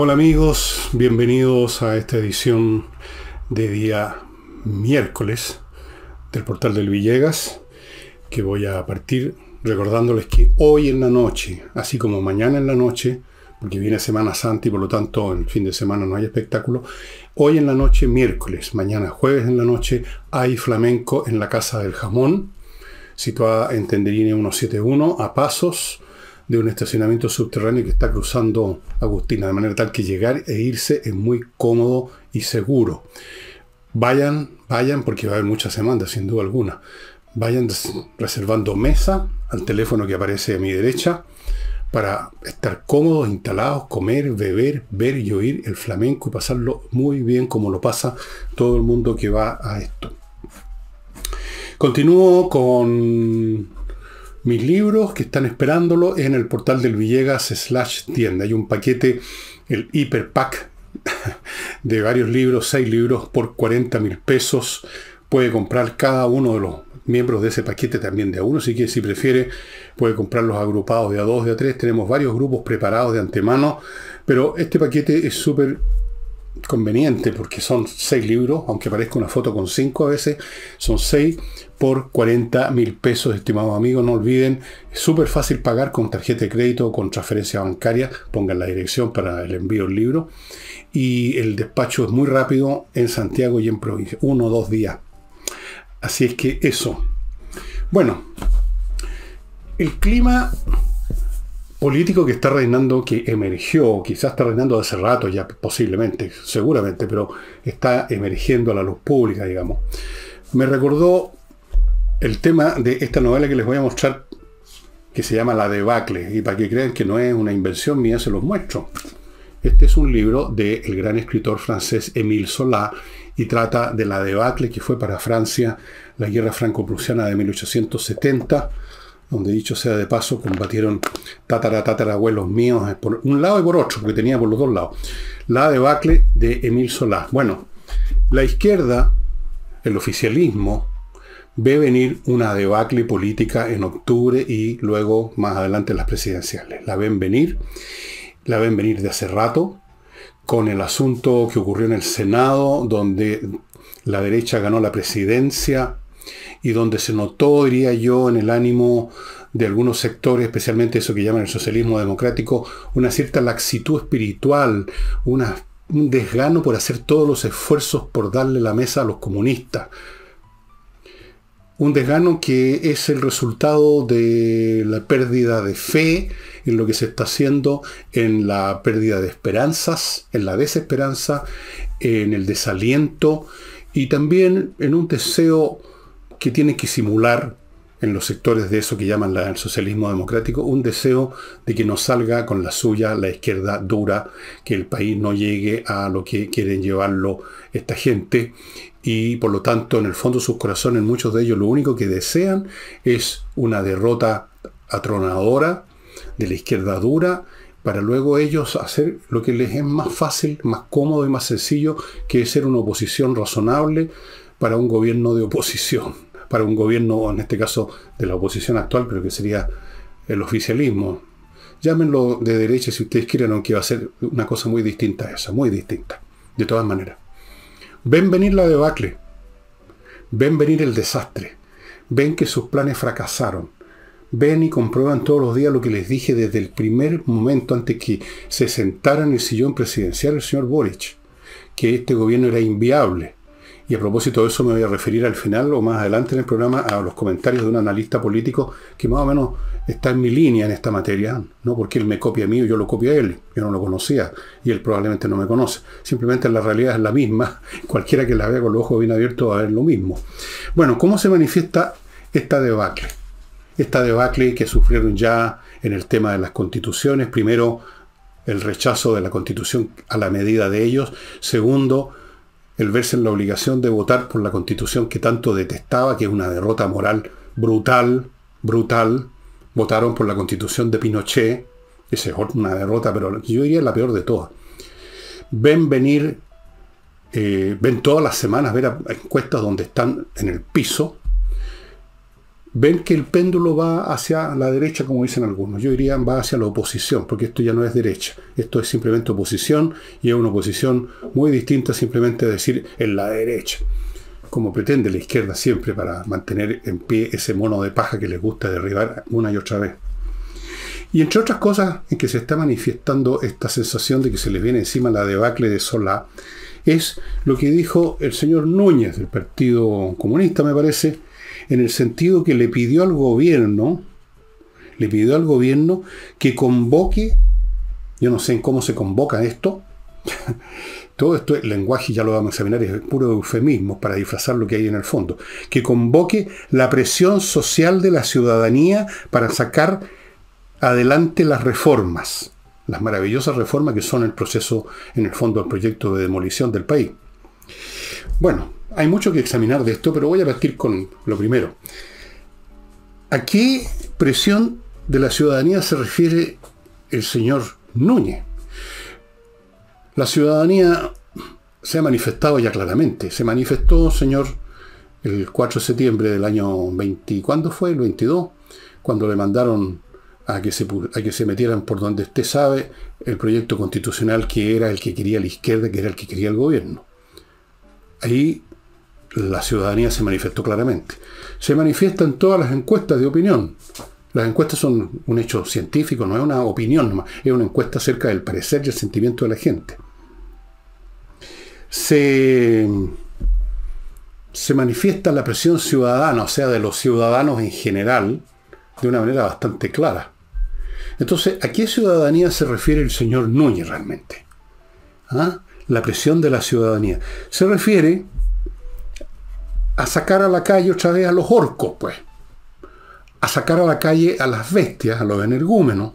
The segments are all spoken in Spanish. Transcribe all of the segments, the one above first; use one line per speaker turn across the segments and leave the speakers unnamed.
Hola amigos, bienvenidos a esta edición de día miércoles del portal del Villegas, que voy a partir recordándoles que hoy en la noche, así como mañana en la noche, porque viene Semana Santa y por lo tanto el fin de semana no hay espectáculo, hoy en la noche, miércoles, mañana jueves en la noche, hay flamenco en la Casa del Jamón, situada en Tenderine 171, a pasos de un estacionamiento subterráneo que está cruzando Agustina, de manera tal que llegar e irse es muy cómodo y seguro. Vayan, vayan, porque va a haber muchas demandas, sin duda alguna. Vayan reservando mesa al teléfono que aparece a mi derecha para estar cómodos, instalados, comer, beber, ver y oír el flamenco y pasarlo muy bien como lo pasa todo el mundo que va a esto. Continúo con mis libros que están esperándolo en el portal del Villegas slash tienda. Hay un paquete, el Hiper Pack, de varios libros, seis libros por 40 mil pesos. Puede comprar cada uno de los miembros de ese paquete también de a uno, Si quiere, si prefiere puede comprarlos agrupados de a dos, de a tres. Tenemos varios grupos preparados de antemano, pero este paquete es súper conveniente porque son seis libros, aunque parezca una foto con cinco a veces, son seis por 40 mil pesos, estimado amigos. No olviden, es súper fácil pagar con tarjeta de crédito o con transferencia bancaria. Pongan la dirección para el envío del libro. Y el despacho es muy rápido en Santiago y en provincia. Uno o dos días. Así es que eso. Bueno, el clima político que está reinando, que emergió, quizás está reinando hace rato ya, posiblemente, seguramente, pero está emergiendo a la luz pública, digamos. Me recordó el tema de esta novela que les voy a mostrar, que se llama La debacle, y para que crean que no es una invención mía, se los muestro. Este es un libro del gran escritor francés Émile Solá y trata de la debacle que fue para Francia la guerra franco-prusiana de 1870, donde dicho sea de paso combatieron tatara tatara míos eh, por un lado y por otro, porque tenía por los dos lados. La debacle de Émile Solá. Bueno, la izquierda, el oficialismo, ve venir una debacle política en octubre y luego más adelante las presidenciales. La ven venir, la ven venir de hace rato, con el asunto que ocurrió en el Senado, donde la derecha ganó la presidencia y donde se notó, diría yo, en el ánimo de algunos sectores, especialmente eso que llaman el socialismo democrático, una cierta laxitud espiritual, un desgano por hacer todos los esfuerzos por darle la mesa a los comunistas un desgano que es el resultado de la pérdida de fe en lo que se está haciendo, en la pérdida de esperanzas, en la desesperanza, en el desaliento y también en un deseo que tiene que simular en los sectores de eso que llaman el socialismo democrático, un deseo de que no salga con la suya la izquierda dura, que el país no llegue a lo que quieren llevarlo esta gente y por lo tanto en el fondo de sus corazones muchos de ellos lo único que desean es una derrota atronadora de la izquierda dura para luego ellos hacer lo que les es más fácil, más cómodo y más sencillo que ser una oposición razonable para un gobierno de oposición para un gobierno, en este caso de la oposición actual, pero que sería el oficialismo. Llámenlo de derecha si ustedes quieren, aunque va a ser una cosa muy distinta a esa, muy distinta, de todas maneras. Ven venir la debacle, ven venir el desastre, ven que sus planes fracasaron, ven y comprueban todos los días lo que les dije desde el primer momento antes que se sentara en el sillón presidencial el señor Boric, que este gobierno era inviable, y a propósito de eso me voy a referir al final o más adelante en el programa a los comentarios de un analista político que más o menos está en mi línea en esta materia, no porque él me copia a mí yo lo copio a él, yo no lo conocía y él probablemente no me conoce. Simplemente la realidad es la misma, cualquiera que la vea con los ojos bien abiertos va a ver lo mismo. Bueno, ¿cómo se manifiesta esta debacle? Esta debacle que sufrieron ya en el tema de las constituciones, primero el rechazo de la constitución a la medida de ellos, segundo, el verse en la obligación de votar por la constitución que tanto detestaba, que es una derrota moral brutal, brutal. Votaron por la constitución de Pinochet, esa es una derrota, pero yo diría la peor de todas. Ven venir, eh, ven todas las semanas ver encuestas donde están en el piso, ven que el péndulo va hacia la derecha, como dicen algunos. Yo diría va hacia la oposición, porque esto ya no es derecha, esto es simplemente oposición y es una oposición muy distinta simplemente a decir en la derecha, como pretende la izquierda siempre para mantener en pie ese mono de paja que les gusta derribar una y otra vez. Y entre otras cosas en que se está manifestando esta sensación de que se les viene encima la debacle de Solá, es lo que dijo el señor Núñez del Partido Comunista, me parece, en el sentido que le pidió al gobierno, le pidió al gobierno que convoque, yo no sé en cómo se convoca esto, todo esto, el lenguaje ya lo vamos a examinar, es puro eufemismo para disfrazar lo que hay en el fondo, que convoque la presión social de la ciudadanía para sacar adelante las reformas, las maravillosas reformas que son el proceso, en el fondo, el proyecto de demolición del país. Bueno, hay mucho que examinar de esto, pero voy a partir con lo primero. ¿A qué presión de la ciudadanía se refiere el señor Núñez? La ciudadanía se ha manifestado ya claramente. Se manifestó, señor, el 4 de septiembre del año 20. ¿Cuándo fue? El 22, cuando le mandaron a que, se, que se metieran por donde usted sabe el proyecto constitucional que era el que quería la izquierda, que era el que quería el gobierno. Ahí la ciudadanía se manifestó claramente. Se manifiesta en todas las encuestas de opinión. Las encuestas son un hecho científico, no es una opinión nomás, es una encuesta acerca del parecer y el sentimiento de la gente. Se, se manifiesta la presión ciudadana, o sea, de los ciudadanos en general, de una manera bastante clara. Entonces, ¿a qué ciudadanía se refiere el señor Núñez realmente? ¿Ah? la presión de la ciudadanía. Se refiere a sacar a la calle otra vez a los orcos, pues. A sacar a la calle a las bestias, a los energúmenos,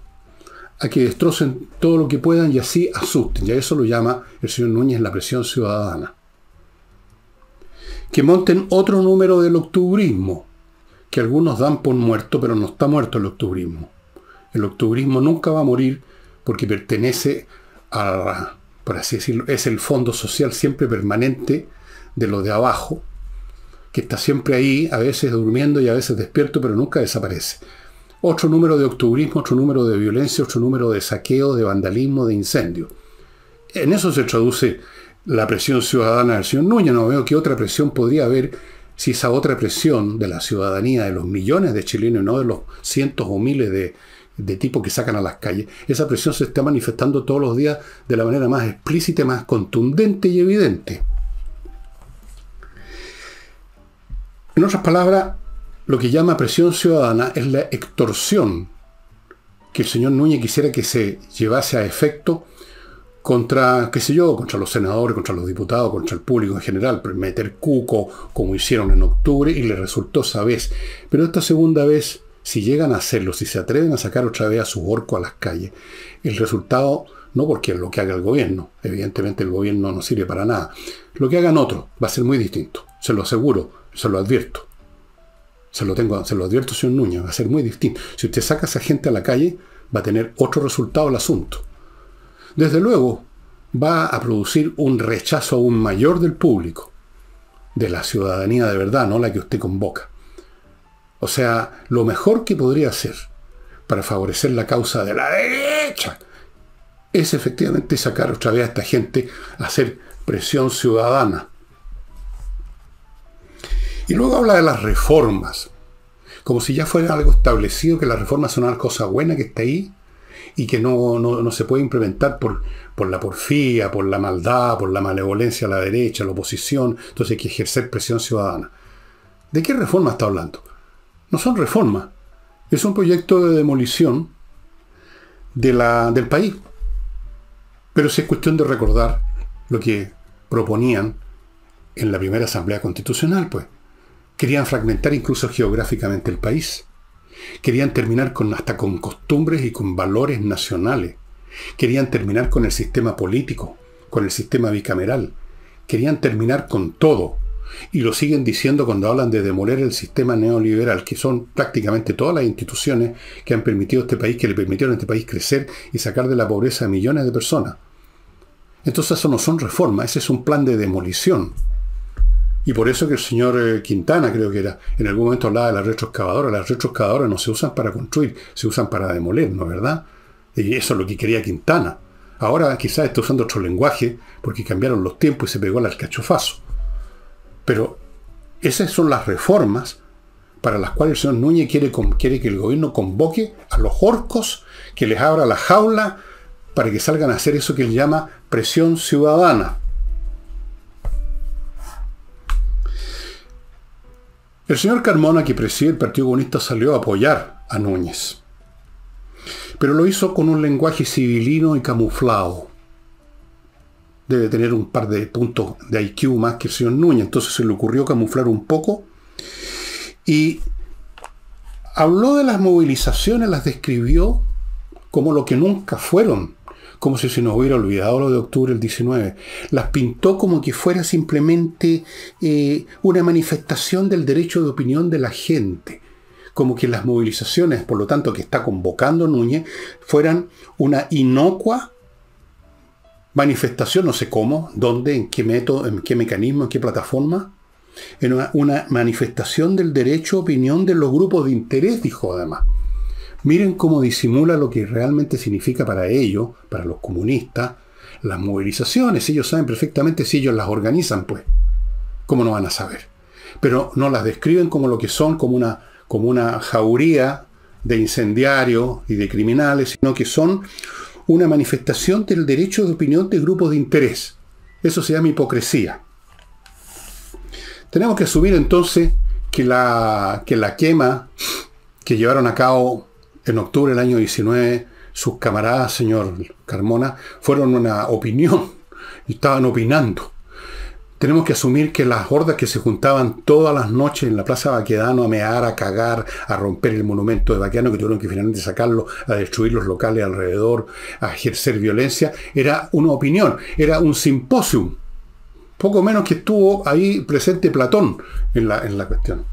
a que destrocen todo lo que puedan y así asusten. ya eso lo llama el señor Núñez la presión ciudadana. Que monten otro número del octubrismo, que algunos dan por muerto, pero no está muerto el octubrismo. El octubrismo nunca va a morir porque pertenece a la por así decirlo, es el fondo social siempre permanente de lo de abajo, que está siempre ahí, a veces durmiendo y a veces despierto, pero nunca desaparece. Otro número de octubrismo, otro número de violencia, otro número de saqueos de vandalismo, de incendio. En eso se traduce la presión ciudadana del señor Núñez. No veo qué otra presión podría haber si esa otra presión de la ciudadanía, de los millones de chilenos, no de los cientos o miles de de tipo que sacan a las calles, esa presión se está manifestando todos los días de la manera más explícita, más contundente y evidente. En otras palabras, lo que llama presión ciudadana es la extorsión que el señor Núñez quisiera que se llevase a efecto contra, qué sé yo, contra los senadores, contra los diputados, contra el público en general, meter cuco como hicieron en octubre y le resultó esa vez. Pero esta segunda vez si llegan a hacerlo, si se atreven a sacar otra vez a su orco a las calles, el resultado, no porque lo que haga el gobierno, evidentemente el gobierno no sirve para nada, lo que hagan otros va a ser muy distinto, se lo aseguro, se lo advierto. Se lo, tengo, se lo advierto, señor Núñez, va a ser muy distinto. Si usted saca a esa gente a la calle, va a tener otro resultado el asunto. Desde luego, va a producir un rechazo aún mayor del público, de la ciudadanía de verdad, no la que usted convoca. O sea, lo mejor que podría hacer para favorecer la causa de la derecha es efectivamente sacar otra vez a esta gente a hacer presión ciudadana. Y luego habla de las reformas, como si ya fuera algo establecido que las reformas son una cosa buena que está ahí y que no, se puede implementar por, por la porfía, por la maldad, por la malevolencia a la derecha, la oposición. Entonces hay que ejercer presión ciudadana. ¿De qué reforma está hablando? no son reformas, es un proyecto de demolición de la, del país. Pero si es cuestión de recordar lo que proponían en la primera Asamblea Constitucional, pues. Querían fragmentar incluso geográficamente el país. Querían terminar hasta con costumbres y con valores nacionales. Querían terminar con el sistema político, con el sistema bicameral. Querían terminar con todo y lo siguen diciendo cuando hablan de demoler el sistema neoliberal, que son prácticamente todas las instituciones que han permitido a este país, que le permitieron a este país crecer y sacar de la pobreza a millones de personas. Entonces eso no son reformas, ese es un plan de demolición. Y por eso que el señor eh, Quintana, creo que era, en algún momento hablaba de las retroexcavadoras. Las retroexcavadoras no se usan para construir, se usan para demoler, ¿no es verdad? Y eso es lo que quería Quintana. Ahora quizás está usando otro lenguaje porque cambiaron los tiempos y se pegó al alcachofazo. Pero esas son las reformas para las cuales el señor Núñez quiere, que el gobierno convoque a los orcos, que les abra la jaula para que salgan a hacer eso que él llama presión ciudadana. El señor Carmona, que preside el Partido Comunista, salió a apoyar a Núñez. Pero lo hizo con un lenguaje civilino y camuflado debe tener un par de puntos de IQ más que el señor Núñez, entonces se le ocurrió camuflar un poco. Y habló de las movilizaciones, las describió como lo que nunca fueron, como si se nos hubiera olvidado lo de octubre del 19. Las pintó como que fuera simplemente eh, una manifestación del derecho de opinión de la gente como que las movilizaciones, por lo tanto, que está convocando Núñez, fueran una inocua manifestación, no sé cómo, dónde, en qué método, en qué mecanismo, en qué plataforma, en una, manifestación del derecho a opinión de los grupos de interés, dijo además. Miren cómo disimula lo que realmente significa para ellos, para los comunistas, las movilizaciones. Ellos saben perfectamente si ellos las organizan, pues. ¿Cómo no van a saber? Pero no las describen como lo que son, como una, como una jauría de incendiarios y de criminales, sino que son una manifestación del derecho de opinión de grupos de interés. Eso se llama hipocresía. Tenemos que asumir entonces que la, que la quema que llevaron a cabo en octubre del año 19 sus camaradas, señor Carmona, fueron una opinión y estaban opinando tenemos que asumir que las hordas que se juntaban todas las noches en la Plaza Baquedano a mear, a cagar, a romper el monumento de Baquedano, que tuvieron que finalmente sacarlo, a destruir los locales alrededor, a ejercer violencia, era una opinión, era un simposium. Poco menos que estuvo ahí presente Platón en la, en la cuestión.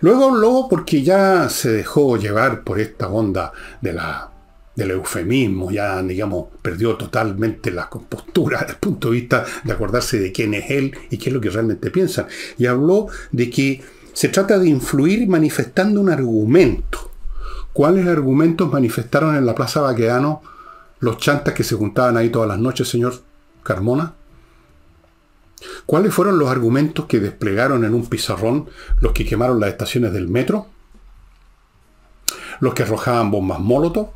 Luego, luego, porque ya se dejó llevar por esta onda de la del eufemismo, ya digamos, perdió totalmente la compostura desde el punto de vista de acordarse de quién es él y qué es lo que realmente piensa. Y habló de que se trata de influir manifestando un argumento. ¿Cuáles argumentos manifestaron en la Plaza Baquedano los chantas que se juntaban ahí todas las noches, señor Carmona? ¿Cuáles fueron los argumentos que desplegaron en un pizarrón los que quemaron las estaciones del metro? ¿Los que arrojaban bombas molotov?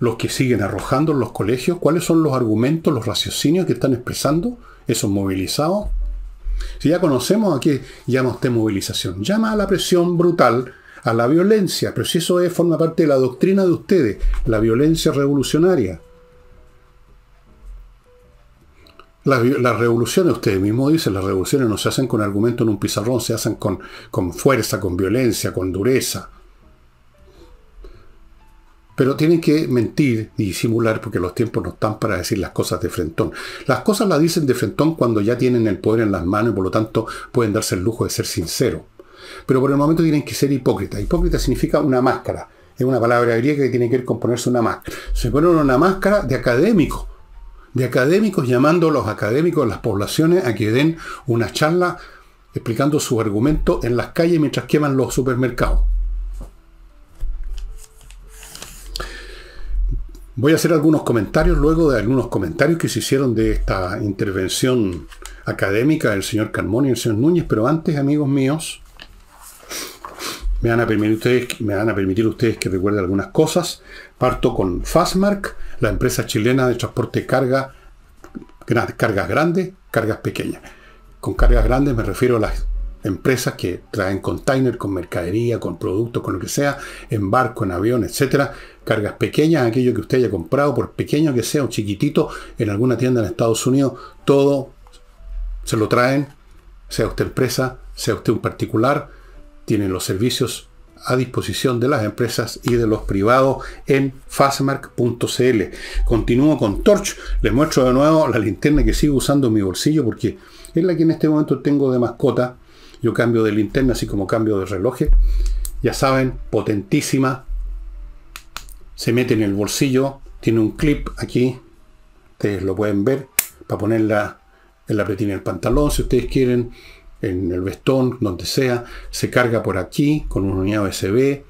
Los que siguen arrojando en los colegios, ¿cuáles son los argumentos, los raciocinios que están expresando esos movilizados? Si ya conocemos a qué llama usted movilización, llama a la presión brutal, a la violencia, pero si eso es, forma parte de la doctrina de ustedes, la violencia revolucionaria. Las, revoluciones, ustedes mismos dicen, las revoluciones no se hacen con argumento en un pizarrón, se hacen con fuerza, con violencia, con dureza. Pero tienen que mentir y disimular porque los tiempos no están para decir las cosas de frentón. Las cosas las dicen de frentón cuando ya tienen el poder en las manos y por lo tanto pueden darse el lujo de ser sinceros. Pero por el momento tienen que ser hipócritas. Hipócrita significa una máscara. Es una palabra griega que tiene que componerse una máscara. Se ponen una máscara de académico. De académicos llamando a los académicos de las poblaciones a que den una charla explicando sus argumentos en las calles mientras queman los supermercados. Voy a hacer algunos comentarios luego de algunos comentarios que se hicieron de esta intervención académica del señor Carmón y el señor Núñez, pero antes, amigos míos, me van a permitir ustedes, me a permitir ustedes que recuerde algunas cosas. Parto con Fastmark, la empresa chilena de transporte de carga, cargas grandes, cargas pequeñas. Con cargas grandes me refiero a las empresas que traen container con mercadería, con productos, con lo que sea, en barco, en avión, etcétera, cargas pequeñas, aquello que usted haya comprado, por pequeño que sea o chiquitito, en alguna tienda en Estados Unidos, todo se lo traen, sea usted empresa, sea usted un particular, tienen los servicios a disposición de las empresas y de los privados en fastmark.cl. Continúo con Torch, les muestro de nuevo la linterna que sigo usando en mi bolsillo porque es la que en este momento tengo de mascota yo cambio de linterna, así como cambio de reloj. Ya saben, potentísima. Se mete en el bolsillo. Tiene un clip aquí. Ustedes lo pueden ver. Para ponerla en la pretina del pantalón, si ustedes quieren. En el vestón, donde sea. Se carga por aquí con un unidad USB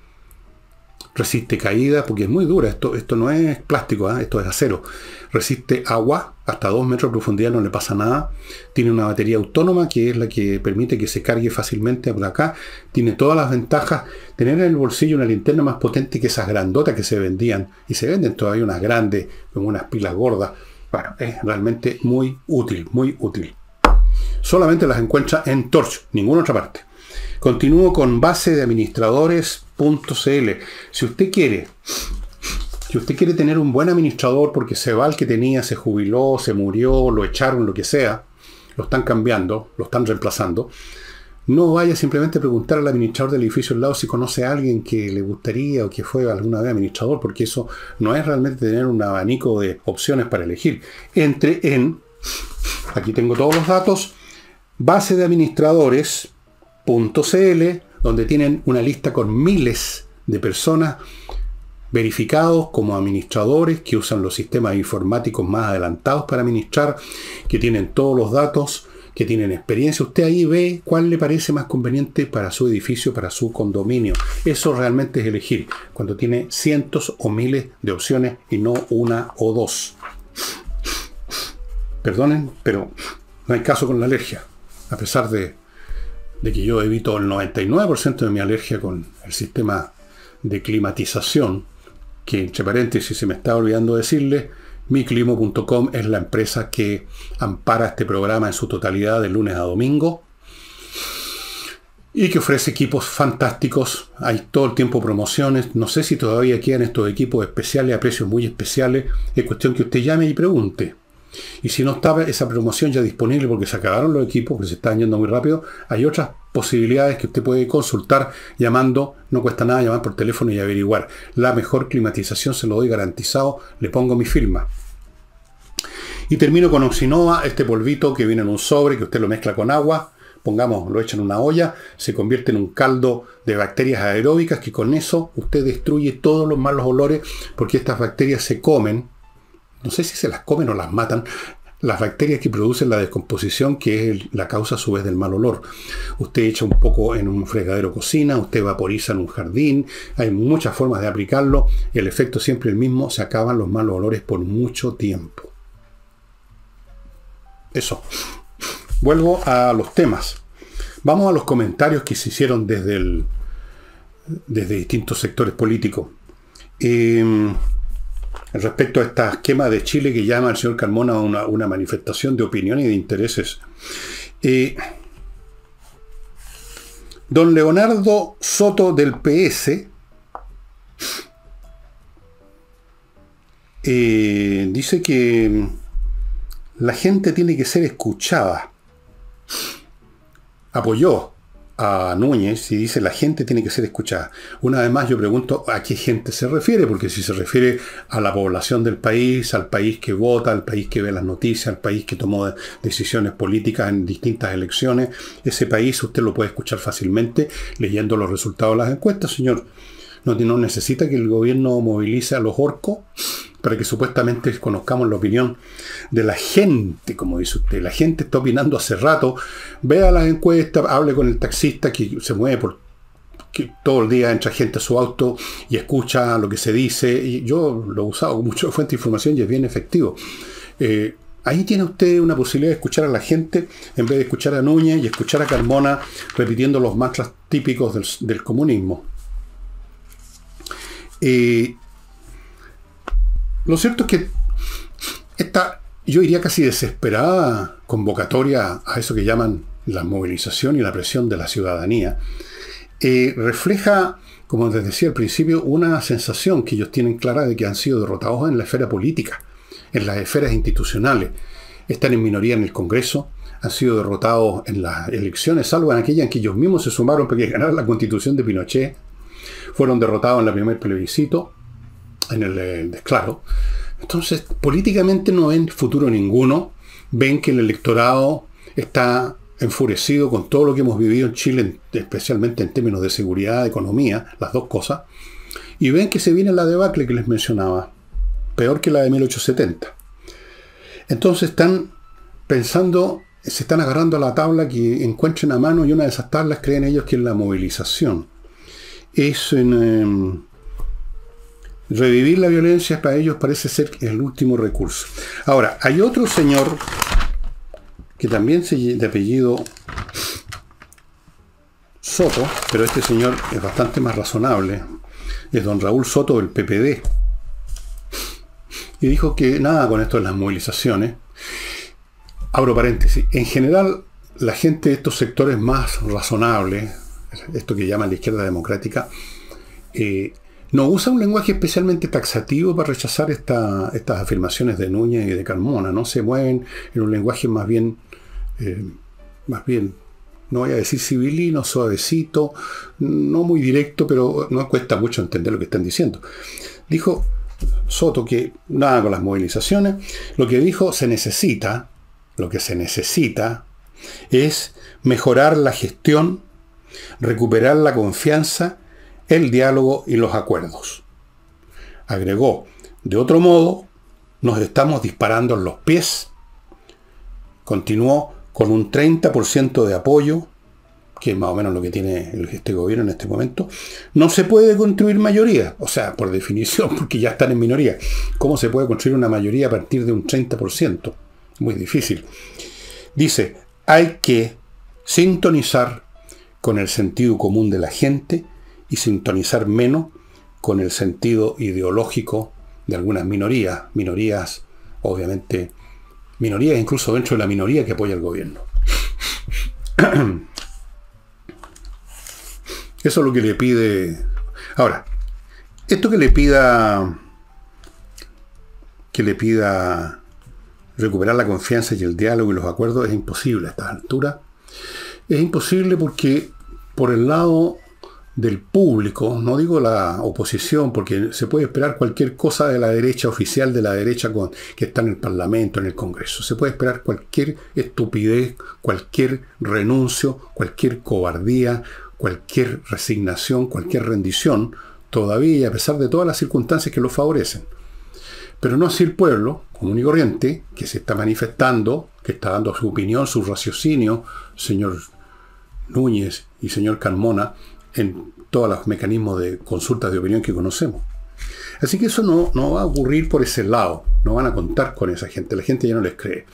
resiste caída, porque es muy dura, esto, esto no es plástico, ¿ah? esto es acero. Resiste agua, hasta 2 metros de profundidad no le pasa nada. Tiene una batería autónoma, que es la que permite que se cargue fácilmente por acá. Tiene todas las ventajas. Tener en el bolsillo una linterna más potente que esas grandotas que se vendían, y se venden todavía unas grandes, con unas pilas gordas. Bueno, es realmente muy útil, muy útil. Solamente las encuentra en Torch, ninguna otra parte. Continúo con base de administradores.cl. Si usted quiere, si usted quiere tener un buen administrador porque se va al que tenía, se jubiló, se murió, lo echaron, lo que sea, lo están cambiando, lo están reemplazando, no vaya simplemente a preguntar al administrador del edificio al lado si conoce a alguien que le gustaría o que fue alguna vez administrador, porque eso no es realmente tener un abanico de opciones para elegir. Entre en, aquí tengo todos los datos, base de administradores, .cl, donde tienen una lista con miles de personas verificados como administradores que usan los sistemas informáticos más adelantados para administrar, que tienen todos los datos, que tienen experiencia. Usted ahí ve cuál le parece más conveniente para su edificio, para su condominio. Eso realmente es elegir, cuando tiene cientos o miles de opciones y no una o dos. Perdonen, pero no hay caso con la alergia, a pesar de de que yo evito el 99% de mi alergia con el sistema de climatización, que entre paréntesis se me está olvidando decirle, miclimo.com es la empresa que ampara este programa en su totalidad de lunes a domingo y que ofrece equipos fantásticos. Hay todo el tiempo promociones. No sé si todavía quedan estos equipos especiales a precios muy especiales. Es cuestión que usted llame y pregunte. Y si no está esa promoción ya disponible porque se acabaron los equipos, que se están yendo muy rápido, hay otras posibilidades que usted puede consultar llamando, no cuesta nada llamar por teléfono y averiguar. La mejor climatización se lo doy garantizado, le pongo mi firma. Y termino con Oxinova, este polvito que viene en un sobre, que usted lo mezcla con agua, pongamos, lo echa en una olla, se convierte en un caldo de bacterias aeróbicas que con eso usted destruye todos los malos olores porque estas bacterias se comen no sé si se las comen o las matan, las bacterias que producen la descomposición, que es la causa a su vez del mal olor. Usted echa un poco en un fregadero cocina, usted vaporiza en un jardín, hay muchas formas de aplicarlo, el efecto siempre el mismo, se acaban los malos olores por mucho tiempo. Eso. Vuelvo a los temas. Vamos a los comentarios que se hicieron desde, desde distintos sectores políticos. Eh, respecto a esta esquema de Chile que llama el señor Carmona una, una manifestación de opinión y de intereses. Eh, don Leonardo Soto del PS eh, dice que la gente tiene que ser escuchada. Apoyó a Núñez y dice la gente tiene que ser escuchada. Una vez más yo pregunto a qué gente se refiere, porque si se refiere a la población del país, al país que vota, al país que ve las noticias, al país que tomó decisiones políticas en distintas elecciones, ese país usted lo puede escuchar fácilmente leyendo los resultados de las encuestas, señor no, no necesita que el gobierno movilice a los orcos para que supuestamente conozcamos la opinión de la gente, como dice usted. La gente está opinando hace rato. Vea las encuestas, hable con el taxista que se mueve por que todo el día entra gente a su auto y escucha lo que se dice. Y yo lo he usado mucho fuente de información y es bien efectivo. Eh, ahí tiene usted una posibilidad de escuchar a la gente en vez de escuchar a Núñez y escuchar a Carmona repitiendo los mantras típicos del comunismo. Eh, lo cierto es que esta, yo diría casi desesperada convocatoria a eso que llaman la movilización y la presión de la ciudadanía, eh, refleja, como les decía al principio, una sensación que ellos tienen clara de que han sido derrotados en la esfera política, en las esferas institucionales. Están en minoría en el Congreso, han sido derrotados en las elecciones, salvo en aquella en que ellos mismos se sumaron que ganar la constitución de Pinochet fueron derrotados en el primer plebiscito, en eh, el, desclaro. Entonces, políticamente no ven futuro ninguno. Ven que el electorado está enfurecido con todo lo que hemos vivido en Chile, especialmente en términos de seguridad, economía, las dos cosas. Y ven que se viene la debacle que les mencionaba, peor que la de 1870. Entonces están pensando, se están agarrando a la tabla que encuentren a mano y una de esas tablas creen ellos que es la movilización es en, em, revivir la violencia para ellos parece ser el último recurso. Ahora, hay otro señor que también se de apellido Soto, pero este señor es bastante más razonable. Es don Raúl Soto del PPD. Y dijo que nada con esto de las movilizaciones. Abro paréntesis. En general, la gente de estos sectores más razonables, esto que llaman la izquierda democrática, eh, no usa un lenguaje especialmente taxativo para rechazar estas afirmaciones de Núñez y de Carmona, ¿no? Se mueven en un lenguaje más bien, eh, más bien, no voy a decir civilino, suavecito, no muy directo, pero no cuesta mucho entender lo que están diciendo. Dijo Soto que nada con las movilizaciones, lo que dijo se necesita, lo que se necesita es mejorar la gestión recuperar la confianza, el diálogo y los acuerdos. Agregó, de otro modo, nos estamos disparando en los pies. Continuó con un 30% de apoyo, que es más o menos lo que tiene este gobierno en este momento. No se puede construir mayoría, o sea, por definición, porque ya están en minoría. ¿Cómo se puede construir una mayoría a partir de un 30%? Muy difícil. Dice, hay que sintonizar con el sentido común de la gente y sintonizar menos con el sentido ideológico de algunas minorías, minorías obviamente, minorías incluso dentro de la minoría que apoya al gobierno. Eso es lo que le pide. Ahora, esto que le pida que le pida recuperar la confianza y el diálogo y los acuerdos es imposible a estas alturas. Es imposible porque por el lado del público, no digo la oposición, porque se puede esperar cualquier cosa de la derecha oficial, de la derecha que está en el Parlamento, en el Congreso. Se puede esperar cualquier estupidez, cualquier renuncio, cualquier cobardía, cualquier resignación, cualquier rendición, todavía a pesar de todas las circunstancias que lo favorecen. Pero no así el pueblo, común y corriente, que se está manifestando, que está dando su opinión, su raciocinio, señor Núñez y señor Carmona en todos los mecanismos de consultas de opinión que conocemos. Así que eso no, va a ocurrir por ese lado, no van a contar con esa gente, la gente ya no les cree.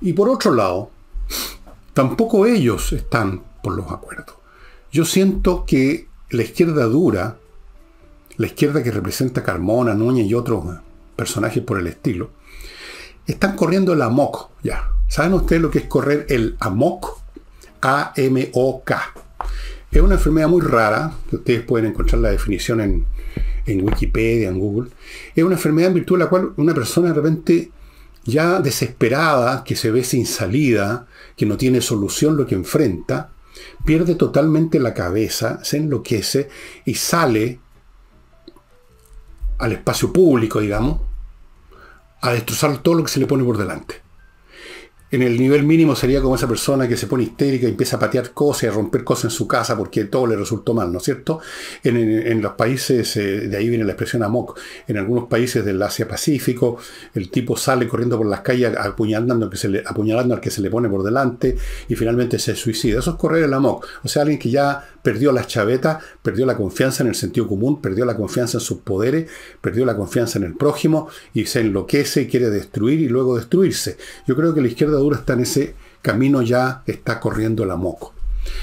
Y por otro lado, tampoco ellos están por los acuerdos. Yo siento que la izquierda dura, la izquierda que representa Carmona, Núñez y otros personajes por el estilo, están corriendo el amok ya. ¿Saben ustedes lo que es correr el amok? A-M-O-K. Es una enfermedad muy rara, que ustedes pueden encontrar la definición en, en Wikipedia, en Google. Es una enfermedad en virtud de la cual una persona de repente ya desesperada, que se ve sin salida, que no tiene solución lo que enfrenta, pierde totalmente la cabeza, se enloquece y sale al espacio público, digamos, a destrozar todo lo que se le pone por delante en el nivel mínimo sería como esa persona que se pone histérica y empieza a patear cosas y a romper cosas en su casa porque todo le resultó mal, ¿no es cierto? En, los países, eh, de ahí viene la expresión amok, en algunos países del Asia-Pacífico, el tipo sale corriendo por las calles apuñalando, que se le, apuñalando al que se le pone por delante y finalmente se suicida. Eso es correr el amok. O sea, alguien que ya perdió las chavetas, perdió la confianza en el sentido común, perdió la confianza en sus poderes, perdió la confianza en el prójimo y se enloquece y quiere destruir y luego destruirse. Yo creo que la izquierda dura está en ese camino ya, está corriendo la moco.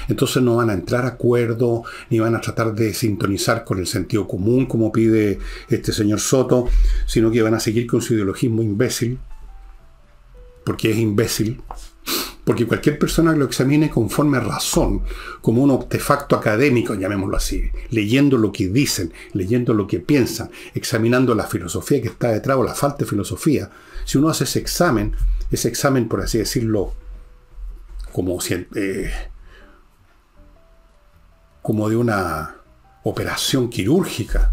Entonces no van a entrar a acuerdo, ni van a tratar de sintonizar con el sentido común, como pide este señor Soto, sino que van a seguir con su ideologismo imbécil, porque es imbécil, porque cualquier persona lo examine conforme a razón, como un artefacto académico, llamémoslo así, leyendo lo que dicen, leyendo lo que piensan, examinando la filosofía que está detrás o la falta de filosofía. Si uno hace ese examen, ese examen, por así decirlo, como, eh, como de una operación quirúrgica,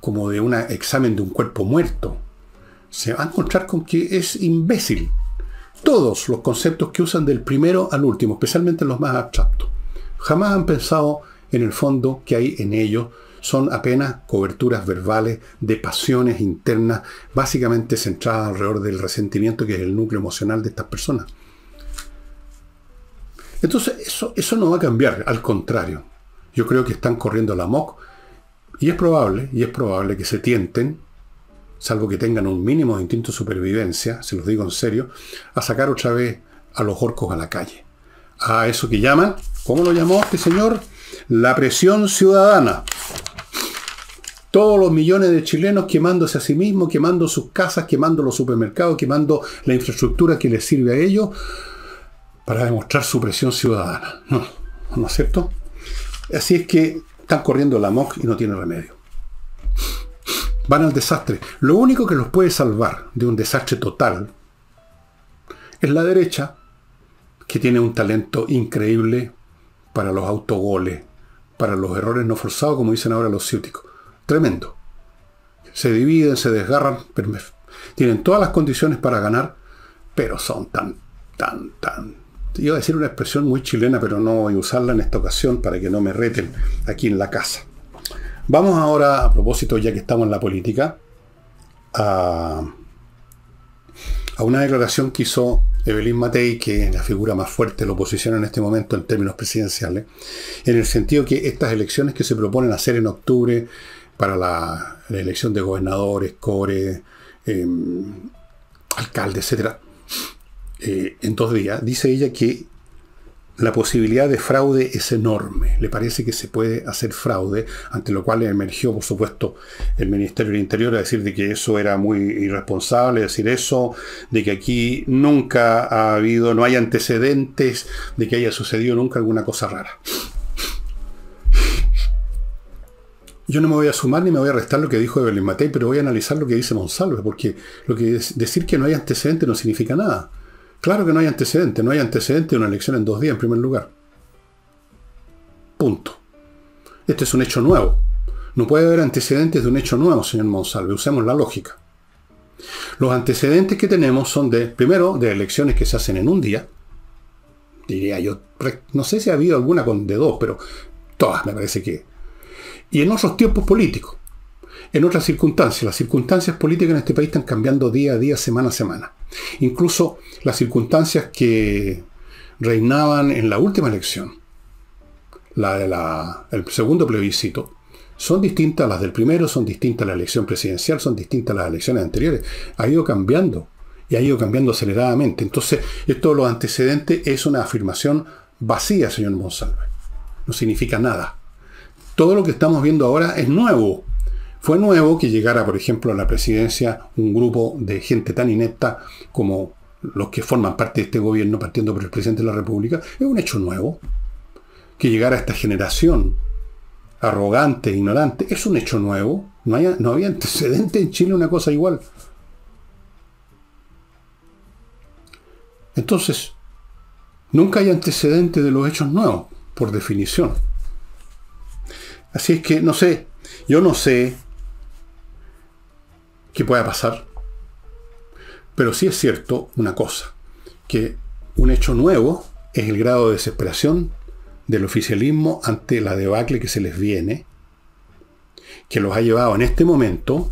como de un examen de un cuerpo muerto, se va a encontrar con que es imbécil, todos los conceptos que usan del primero al último, especialmente los más abstractos. Jamás han pensado en el fondo que hay en ellos. Son apenas coberturas verbales de pasiones internas, básicamente centradas alrededor del resentimiento, que es el núcleo emocional de estas personas. Entonces, eso, eso no va a cambiar, al contrario. Yo creo que están corriendo la MOC y es probable, y es probable que se tienten salvo que tengan un mínimo de instinto de supervivencia, se los digo en serio, a sacar otra vez a los orcos a la calle. A eso que llaman, ¿cómo lo llamó este señor? La presión ciudadana. Todos los millones de chilenos quemándose a sí mismos, quemando sus casas, quemando los supermercados, quemando la infraestructura que les sirve a ellos para demostrar su presión ciudadana. No, ¿no es cierto? Así es que están corriendo la MOC y no tiene remedio. Van al desastre. Lo único que los puede salvar de un desastre total es la derecha, que tiene un talento increíble para los autogoles, para los errores no forzados, como dicen ahora los ciúticos. Tremendo. Se dividen, se desgarran, tienen todas las condiciones para ganar, pero son tan, tan, tan. Iba a decir una expresión muy chilena, pero no voy a usarla en esta ocasión para que no me reten aquí en la casa. Vamos ahora, a propósito, ya que estamos en la política, a, una declaración que hizo Evelyn Matei, que es la figura más fuerte de la oposición en este momento en términos presidenciales, en el sentido que estas elecciones que se proponen hacer en octubre para la, elección de gobernadores, core, em, alcaldes, alcalde, etc., eh, en dos días, dice ella que la posibilidad de fraude es enorme. Le parece que se puede hacer fraude, ante lo cual emergió, por supuesto, el Ministerio del Interior a decir de que eso era muy irresponsable, decir eso, de que aquí nunca ha habido, no hay antecedentes de que haya sucedido nunca alguna cosa rara. Yo no me voy a sumar ni me voy a restar lo que dijo Evelyn Matei, pero voy a analizar lo que dice Monsalve, porque lo que decir que no hay antecedentes no significa nada. Claro que no hay antecedente. No hay antecedente de una elección en dos días, en primer lugar. Punto. Este es un hecho nuevo. No puede haber antecedentes de un hecho nuevo, señor Monsalve. Usemos la lógica. Los antecedentes que tenemos son de, primero, de elecciones que se hacen en un día. Diría yo, no sé si ha habido alguna con de dos, pero todas me parece que. Y en otros tiempos políticos, en otras circunstancias. Las circunstancias políticas en este país están cambiando día a día, semana a semana. Incluso las circunstancias que reinaban en la última elección, la del segundo plebiscito, son distintas a las del primero, son distintas a la elección presidencial, son distintas a las elecciones anteriores. Ha ido cambiando y ha ido cambiando aceleradamente. Entonces, esto de los antecedentes es una afirmación vacía, señor Monsalve. No significa nada. Todo lo que estamos viendo ahora es nuevo. Fue nuevo que llegara, por ejemplo, a la presidencia un grupo de gente tan inepta como los que forman parte de este gobierno, partiendo por el presidente de la República. Es un hecho nuevo. Que llegara esta generación arrogante, ignorante, es un hecho nuevo. No, no había antecedente en Chile una cosa igual. Entonces, nunca hay antecedente de los hechos nuevos, por definición. Así es que, no sé, yo no sé que pueda pasar. Pero sí es cierto una cosa, que un hecho nuevo es el grado de desesperación del oficialismo ante la debacle que se les viene, que los ha llevado en este momento,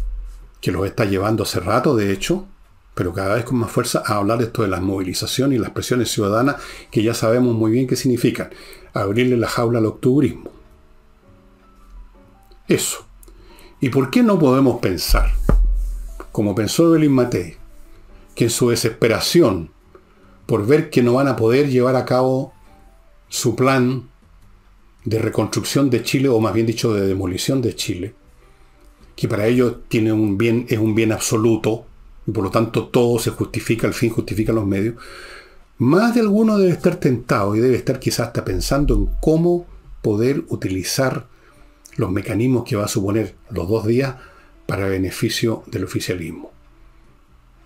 que los está llevando hace rato de hecho, pero cada vez con más fuerza a hablar de esto de las movilizaciones y las presiones ciudadanas, que ya sabemos muy bien qué significan. Abrirle la jaula al octubrismo. Eso. ¿Y por qué no podemos pensar como pensó Evelyn Matei, que en su desesperación por ver que no van a poder llevar a cabo su plan de reconstrucción de Chile, o más bien dicho, de demolición de Chile, que para ellos tiene un bien, es un bien absoluto, y por lo tanto todo se justifica, el fin justifica los medios, más de alguno debe estar tentado y debe estar quizás hasta pensando en cómo poder utilizar los mecanismos que va a suponer los dos días para beneficio del oficialismo.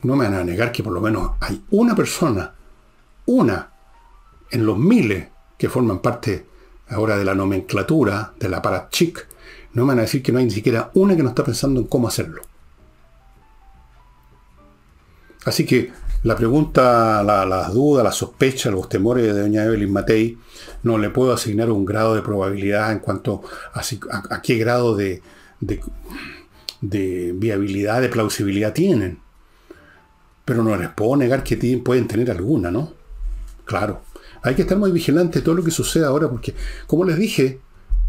No me van a negar que por lo menos hay una persona, una, en los miles que forman parte ahora de la nomenclatura, de la parachic, no me van a decir que no hay ni siquiera una que no está pensando en cómo hacerlo. Así que la pregunta, las dudas, las sospechas, los temores de doña Evelyn Matei, no le puedo asignar un grado de probabilidad en cuanto a, qué grado de, de viabilidad, de plausibilidad tienen. Pero no les puedo negar que tienen, pueden tener alguna, ¿no? Claro. Hay que estar muy vigilante de todo lo que sucede ahora porque, como les dije,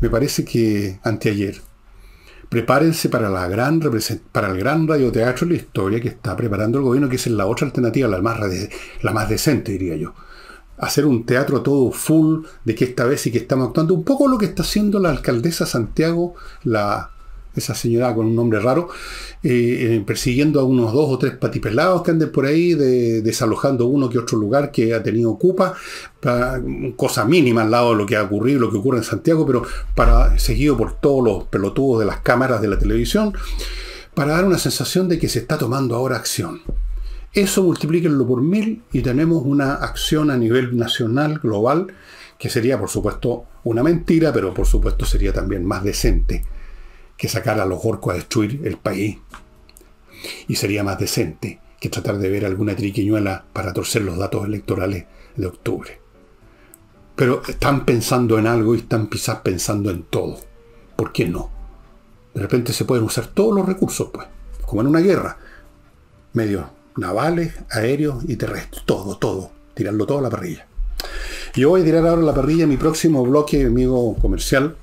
me parece que anteayer, prepárense para, la gran para el gran radioteatro de la historia que está preparando el gobierno, que es la otra alternativa, la más, la más decente, diría yo. Hacer un teatro todo full de que esta vez sí que estamos actuando. Un poco lo que está haciendo la alcaldesa Santiago, la esa señora con un nombre raro, eh, eh, persiguiendo a unos dos o tres patipelados que anden por ahí, desalojando uno que otro lugar que ha tenido ocupa, cosa mínima al lado de lo que ha ocurrido, lo que ocurre en Santiago, pero seguido por todos los pelotudos de las cámaras de la televisión, para dar una sensación de que se está tomando ahora acción. Eso multiplíquenlo por mil y tenemos una acción a nivel nacional, global, que sería por supuesto una mentira, pero por supuesto sería también más decente que sacar a los orcos a destruir el país. Y sería más decente que tratar de ver alguna triquiñuela para torcer los datos electorales de octubre. Pero están pensando en algo y están quizás pensando en todo. ¿Por qué no? De repente se pueden usar todos los recursos, pues, como en una guerra. Medios navales, aéreos y terrestres. Todo, todo. Tirarlo todo a la parrilla. Yo voy a tirar ahora a la parrilla mi próximo bloque, amigo comercial,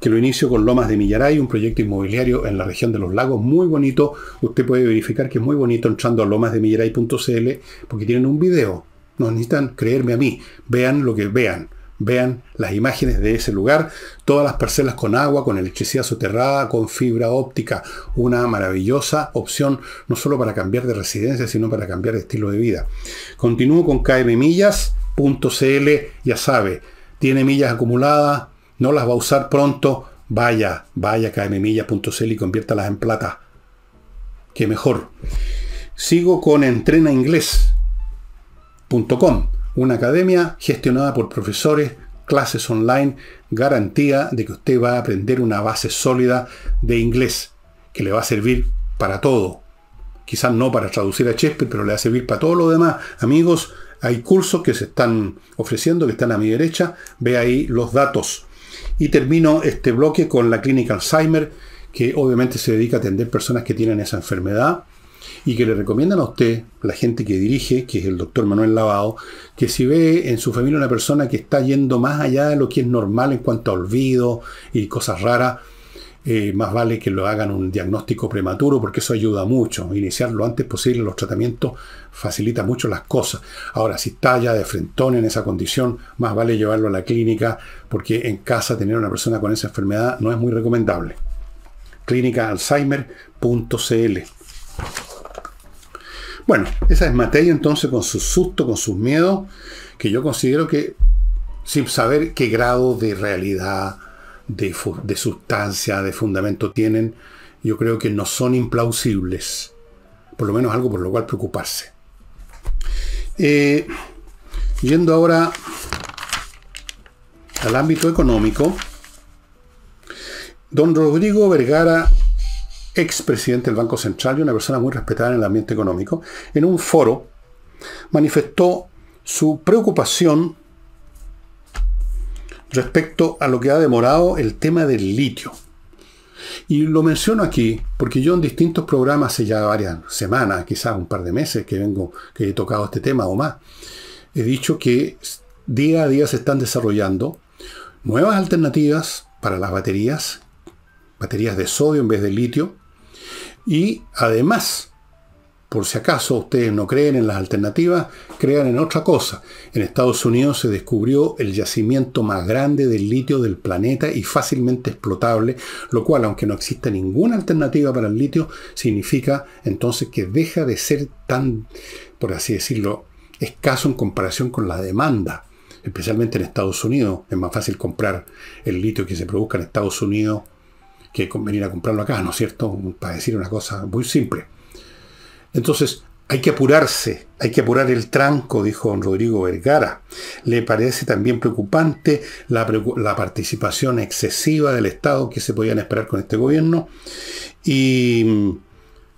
que lo inicio con Lomas de Millaray, un proyecto inmobiliario en la región de los lagos, muy bonito. Usted puede verificar que es muy bonito entrando a lomasdemillaray.cl porque tienen un video. No necesitan creerme a mí. Vean lo que vean. Vean las imágenes de ese lugar, todas las parcelas con agua, con electricidad soterrada, con fibra óptica. Una maravillosa opción, no solo para cambiar de residencia, sino para cambiar de estilo de vida. Continúo con kmmillas.cl, ya sabe, tiene millas acumuladas, no las va a usar pronto, vaya, vaya a kmmilla.cl y conviértalas en plata. Qué mejor. Sigo con entrenainglés.com, una academia gestionada por profesores, clases online, garantía de que usted va a aprender una base sólida de inglés que le va a servir para todo. Quizás no para traducir a Shakespeare, pero le va a servir para todo lo demás. Amigos, hay cursos que se están ofreciendo, que están a mi derecha. Ve ahí los datos. Y termino este bloque con la clínica Alzheimer, que obviamente se dedica a atender personas que tienen esa enfermedad y que le recomiendan a usted, la gente que dirige, que es el doctor Manuel Lavado, que si ve en su familia una persona que está yendo más allá de lo que es normal en cuanto a olvido y cosas raras, eh, más vale que lo hagan un diagnóstico prematuro porque eso ayuda mucho. Iniciar lo antes posible los tratamientos facilita mucho las cosas. Ahora, si está de frentón en esa condición, más vale llevarlo a la clínica porque en casa tener una persona con esa enfermedad no es muy recomendable. alzheimer.cl Bueno, esa es Mateo entonces con su susto, con sus miedos, que yo considero que sin saber qué grado de realidad de, sustancia, de fundamento tienen, yo creo que no son implausibles. Por lo menos algo por lo cual preocuparse. Eh, yendo ahora al ámbito económico, don Rodrigo Vergara, expresidente del Banco Central y una persona muy respetada en el ambiente económico, en un foro manifestó su preocupación respecto a lo que ha demorado el tema del litio. Y lo menciono aquí porque yo en distintos programas hace ya varias semanas, quizás un par de meses que vengo, que he tocado este tema o más, he dicho que día a día se están desarrollando nuevas alternativas para las baterías, baterías de sodio en vez de litio, y además por si acaso ustedes no creen en las alternativas, crean en otra cosa. En Estados Unidos se descubrió el yacimiento más grande del litio del planeta y fácilmente explotable, lo cual, aunque no existe ninguna alternativa para el litio, significa entonces que deja de ser tan, por así decirlo, escaso en comparación con la demanda especialmente en Estados Unidos. Es más fácil comprar el litio que se produzca en Estados Unidos que venir a comprarlo acá, ¿no es cierto? Para decir una cosa muy simple. Entonces, hay que apurarse, hay que apurar el tranco, dijo don Rodrigo Vergara. Le parece también preocupante la, participación excesiva del Estado que se podían esperar con este gobierno y mm,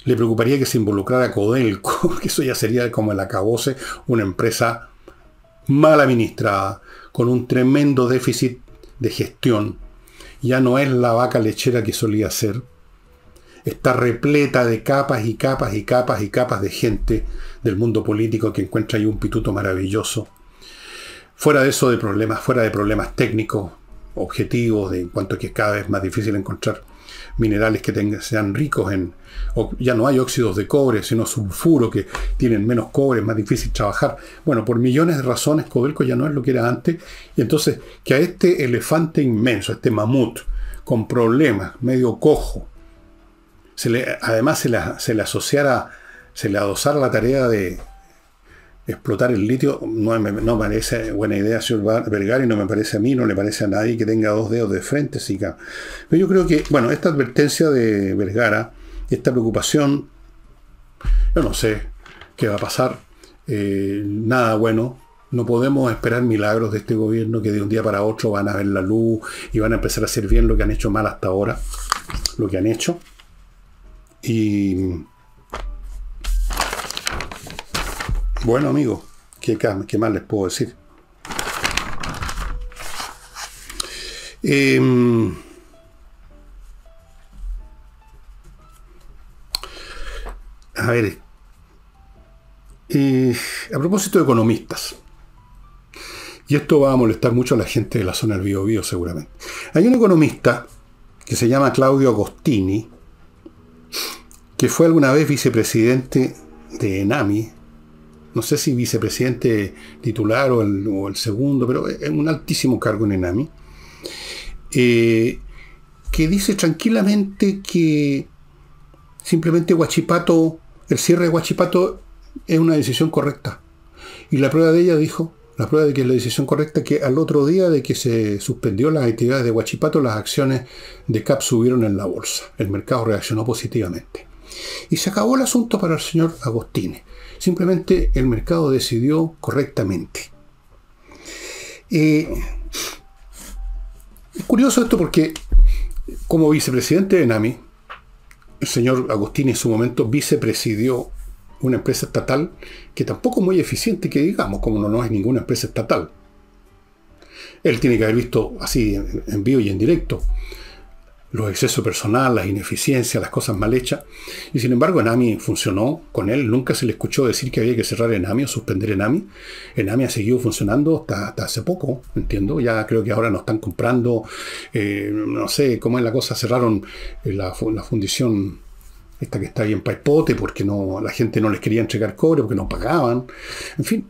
le preocuparía que se involucrara Codelco, que eso ya sería como el acabose, una empresa mal administrada, con un tremendo déficit de gestión. Ya no es la vaca lechera que solía ser está repleta de capas y capas y capas y capas de gente del mundo político que encuentra ahí un pituto maravilloso. Fuera de eso de problemas, fuera de problemas técnicos, objetivos, de en cuanto a que cada vez más difícil encontrar minerales que sean ricos en... ya no hay óxidos de cobre, sino sulfuro, que tienen menos cobre, es más difícil trabajar. Bueno, por millones de razones, Codelco ya no es lo que era antes. Y entonces, que a este elefante inmenso, a este mamut, con problemas, medio cojo, además se, le asociara, se le adosara la tarea de explotar el litio, no me parece buena idea, señor Vergara, y no me parece a mí, no le parece a nadie que tenga dos dedos de frente, sí, Pero yo creo que, bueno, esta advertencia de Vergara, esta preocupación, yo no sé qué va a pasar, eh, nada bueno, no podemos esperar milagros de este gobierno que de un día para otro van a ver la luz y van a empezar a hacer bien lo que han hecho mal hasta ahora, lo que han hecho. Y bueno, amigos, ¿qué, más les puedo decir? Em, a ver, eh, a propósito de economistas, y esto va a molestar mucho a la gente de la zona del Bio seguramente. Hay un economista que se llama Claudio Agostini, que fue alguna vez vicepresidente de ENAMI, no sé si vicepresidente titular o el, segundo, pero es un altísimo cargo en ENAMI, eh, que dice tranquilamente que simplemente Guachipato, el cierre de Guachipato es una decisión correcta. Y la prueba de ella dijo, la prueba de que es la decisión correcta, que al otro día de que se suspendió las actividades de Huachipato, las acciones de CAP subieron en la bolsa. El mercado reaccionó positivamente. Y se acabó el asunto para el señor Agostini. Simplemente el mercado decidió correctamente. Eh, es curioso esto porque como vicepresidente de NAMI, el señor Agostini en su momento vicepresidió una empresa estatal que tampoco es muy eficiente, que digamos, como no, es ninguna empresa estatal. Él tiene que haber visto así en vivo y en directo los excesos personales, las ineficiencias, las cosas mal hechas. Y sin embargo, Enami funcionó con él. Nunca se le escuchó decir que había que cerrar Enami o suspender Enami. Enami ha seguido funcionando hasta, hace poco, entiendo. Ya creo que ahora nos están comprando, eh, no sé cómo es la cosa, cerraron eh, la, fundición esta que está ahí en Paipote porque no, la gente no les quería entregar cobre, porque no pagaban. En fin,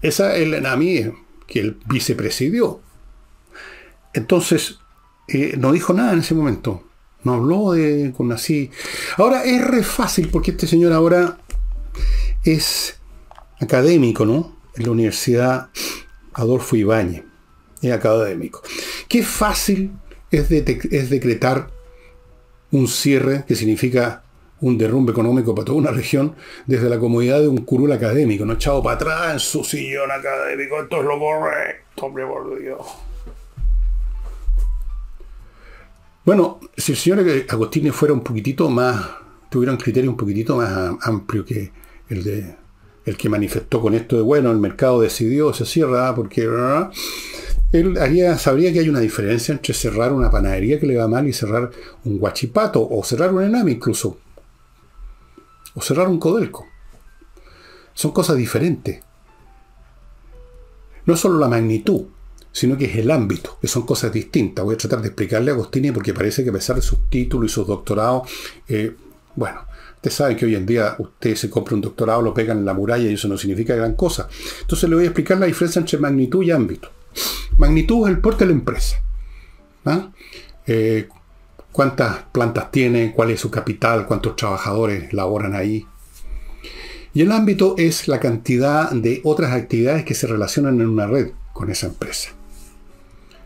esa es la Enami que el vicepresidió. Entonces, eh, no dijo nada en ese momento. No habló de, con así. Ahora es re fácil porque este señor ahora es académico, ¿no? En la Universidad Adolfo Ibáñez. Es académico. Qué fácil es, decretar un cierre que significa un derrumbe económico para toda una región desde la comodidad de un curul académico, no echado para atrás en su sillón académico. Esto es lo correcto, hombre, por Dios. Bueno, si el señor Agostini fuera un poquitito más, tuviera un criterio un poquitito más amplio que el de el que manifestó con esto de bueno, el mercado decidió, se cierra ah, porque él haría, sabría que hay una diferencia entre cerrar una panadería que le va mal y cerrar un guachipato o cerrar un ename incluso. O cerrar un codelco. Son cosas diferentes. No solo la magnitud, sino que es el ámbito, que son cosas distintas. Voy a tratar de explicarle a Agostini porque parece que a pesar de sus títulos y sus doctorados, eh, bueno, usted sabe que hoy en día usted se compra un doctorado, lo pegan en la muralla y eso no significa gran cosa. Entonces le voy a explicar la diferencia entre magnitud y ámbito. Magnitud es el porte de la empresa. ¿ah? Eh, ¿Cuántas plantas tiene? ¿Cuál es su capital? ¿Cuántos trabajadores laboran ahí? Y el ámbito es la cantidad de otras actividades que se relacionan en una red con esa empresa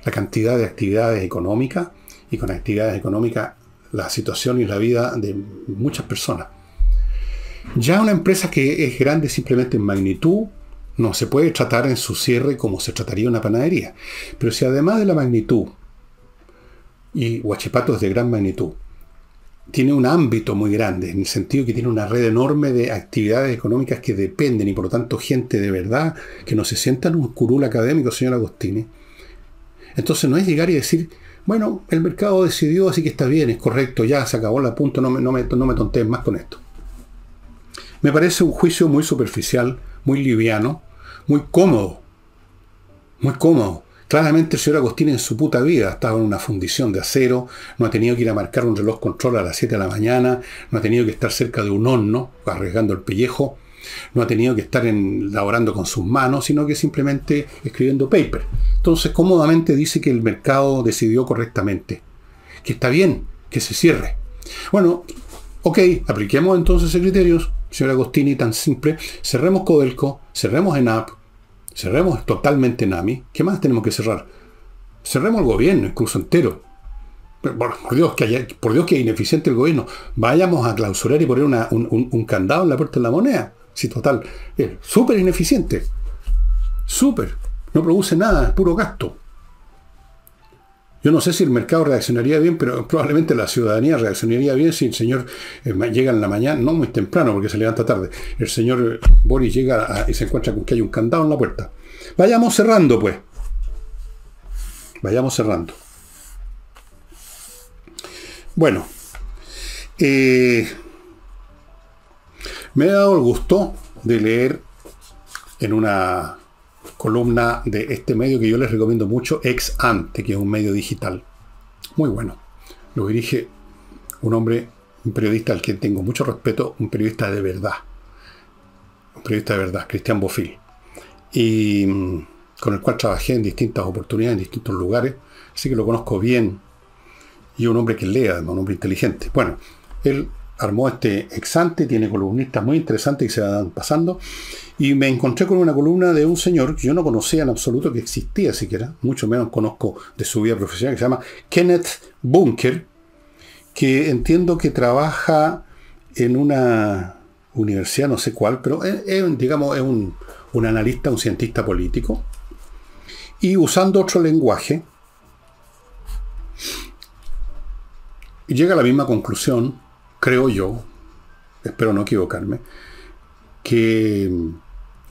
la cantidad de actividades económicas y con actividades económicas la situación y la vida de muchas personas. Ya una empresa que es grande simplemente en magnitud no se puede tratar en su cierre como se trataría una panadería. Pero si además de la magnitud, y Huachipato es de gran magnitud, tiene un ámbito muy grande, en el sentido que tiene una red enorme de actividades económicas que dependen y por lo tanto gente de verdad que no se sienta en un curul académico, señor Agostini, entonces no es llegar y decir, bueno, el mercado decidió, así que está bien, es correcto, ya se acabó la punta, no me, no me, más con esto. Me parece un juicio muy superficial, muy liviano, muy cómodo. Muy cómodo. Claramente el señor Agostín en su puta vida estaba en una fundición de acero, no ha tenido que ir a marcar un reloj control a las 7 de la mañana, no ha tenido que estar cerca de un horno, arriesgando el pellejo, no ha tenido que estar elaborando con sus manos, sino que simplemente escribiendo paper. Entonces cómodamente dice que el mercado decidió correctamente, que está bien, que se cierre. Bueno, ok, apliquemos entonces ese criterio señor Agostini, tan simple. Cerremos Codelco, cerremos ENAP, cerremos totalmente NAMI. ¿Qué más tenemos que cerrar? Cerremos el gobierno, incluso entero. Pero, por Dios, que por Dios es ineficiente el gobierno. Vayamos a clausurar y poner un candado en la puerta de la moneda sí total, es súper ineficiente. Súper. No produce nada, es puro gasto. Yo no sé si el mercado reaccionaría bien, pero probablemente la ciudadanía reaccionaría bien si el señor eh, llega en la mañana, no muy temprano porque se levanta tarde. El señor Boris llega y se encuentra con que hay un candado en la puerta. Vayamos cerrando, pues. Vayamos cerrando. Bueno. Eh, me ha dado el gusto de leer en una columna de este medio que yo les recomiendo mucho, Ex Ante, que es un medio digital. Muy bueno. Lo dirige un hombre, un periodista al que tengo mucho respeto, un periodista de verdad. Un periodista de verdad, Cristian Bofil. Y mm, con el cual trabajé en distintas oportunidades, en distintos lugares. Así que lo conozco bien. Y un hombre que lea, además, un hombre inteligente. Bueno, él armó este exante, tiene columnistas muy interesantes que se van pasando, y me encontré con una columna de un señor que yo no conocía en absoluto que existía siquiera, mucho menos conozco de su vida profesional, que se llama Kenneth Bunker, que entiendo que trabaja en una universidad, no sé cuál, pero es, digamos, es un, un analista, un cientista político, y usando otro lenguaje, llega a la misma conclusión creo yo, espero no equivocarme, que mm,